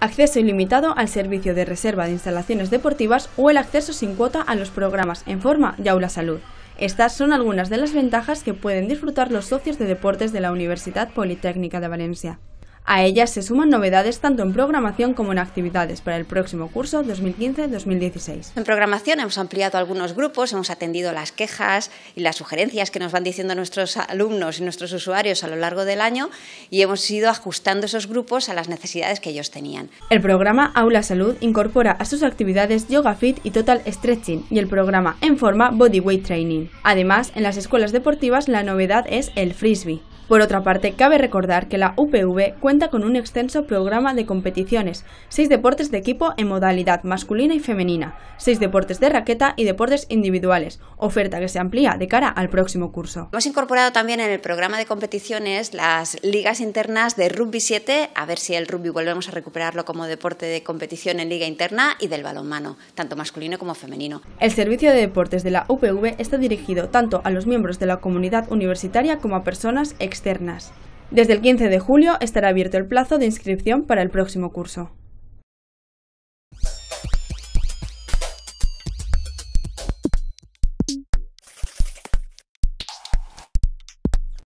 acceso ilimitado al servicio de reserva de instalaciones deportivas o el acceso sin cuota a los programas en forma de aula salud. Estas son algunas de las ventajas que pueden disfrutar los socios de deportes de la Universidad Politécnica de Valencia. A ellas se suman novedades tanto en programación como en actividades para el próximo curso 2015-2016. En programación hemos ampliado algunos grupos, hemos atendido las quejas y las sugerencias que nos van diciendo nuestros alumnos y nuestros usuarios a lo largo del año y hemos ido ajustando esos grupos a las necesidades que ellos tenían. El programa Aula Salud incorpora a sus actividades Yoga Fit y Total Stretching y el programa En Forma Bodyweight Training. Además, en las escuelas deportivas la novedad es el frisbee. Por otra parte, cabe recordar que la UPV cuenta con un extenso programa de competiciones, seis deportes de equipo en modalidad masculina y femenina, seis deportes de raqueta y deportes individuales, oferta que se amplía de cara al próximo curso. Hemos incorporado también en el programa de competiciones las ligas internas de rugby 7, a ver si el rugby volvemos a recuperarlo como deporte de competición en liga interna y del balonmano, tanto masculino como femenino. El servicio de deportes de la UPV está dirigido tanto a los miembros de la comunidad universitaria como a personas ex desde el 15 de julio estará abierto el plazo de inscripción para el próximo curso.